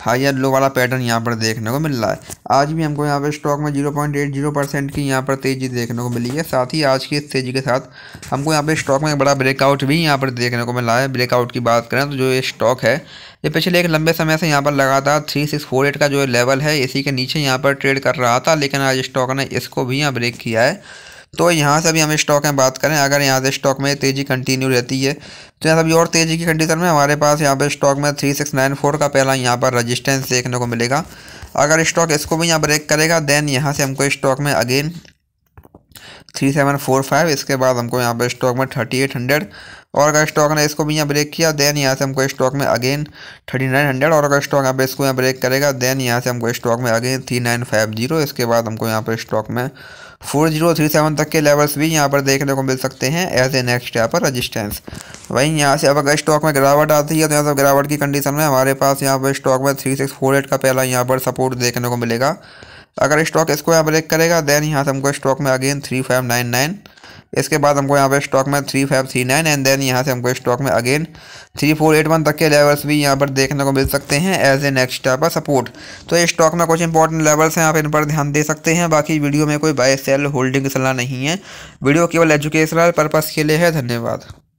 high and low वाला pattern यहाँ पर देखने को मिल रहा है आज भी हमको यहाँ पर स्टॉक में zero point eight zero percent की यहाँ पर तेज़ी देखने को मिली है साथ ही आज की इस तेज़ी के साथ हमको यहाँ पर स्टॉक में एक बड़ा ब्रेकआउट भी यहाँ पर देखने को मिला है ब्रेकआउट की बात करें तो जो ये स्टॉक है ये पिछले एक लंबे समय से यहाँ पर लगातार थ्री सिक्स फोर एट का जो लेवल है इसी के नीचे यहाँ पर ट्रेड कर रहा था लेकिन आज स्टॉक ने इसको भी यहाँ ब्रेक किया है तो यहाँ से भी हम स्टॉक में बात करें अगर यहाँ से स्टॉक में तेज़ी कंटिन्यू रहती है तो यहाँ सभी और तेज़ी की कंडीशन में हमारे पास यहाँ पर स्टॉक में थ्री सिक्स नाइन फोर का पहला यहाँ पर रजिस्टेंस देखने को मिलेगा अगर स्टॉक इसको भी यहाँ ब्रेक करेगा देन यहाँ से हमको स्टॉक में again three seven four five इसके बाद हमको यहाँ पर स्टॉक में थर्टी एट हंड्रेड और अगर स्टॉक ने इसको भी यहाँ ब्रेक किया देन यहाँ से हमको स्टॉक में अगेन थर्टी नाइन हंड्रेड और अगर स्टॉक यहाँ पर इसको यहाँ ब्रेक करेगा देन यहाँ से हमको स्टॉक में again three nine five zero इसके बाद हमको यहाँ पर स्टॉक में फोर जीरो थ्री सेवन तक के लेवल्स भी यहाँ पर देखने को मिल सकते हैं एज ए नेक्स्ट यहाँ पर रजिस्टेंस वहीं यहाँ से अब अगर स्टॉक में गिरावट आती है तो यहाँ से गिरावट की कंडीशन में हमारे पास यहाँ पर स्टॉक में थ्री सिक्स फोर एट का पहला यहाँ पर सपोर्ट देखने को मिलेगा अगर स्टॉक इसको यहाँ ब्रेक करेगा देन यहाँ से हमको स्टॉक में again three five nine nine इसके बाद हमको यहाँ पे स्टॉक में three five three nine and then यहाँ से हमको स्टॉक में again three four eight one तक के लेवल्स भी यहाँ पर देखने को मिल सकते हैं as a next type support तो ये स्टॉक में कुछ इंपॉर्टेंट लेवल्स हैं आप इन पर ध्यान दे सकते हैं बाकी वीडियो में कोई बाय सेल होल्डिंग सलाह नहीं है वीडियो केवल एजुकेशनल पर्पज़ के लिए है धन्यवाद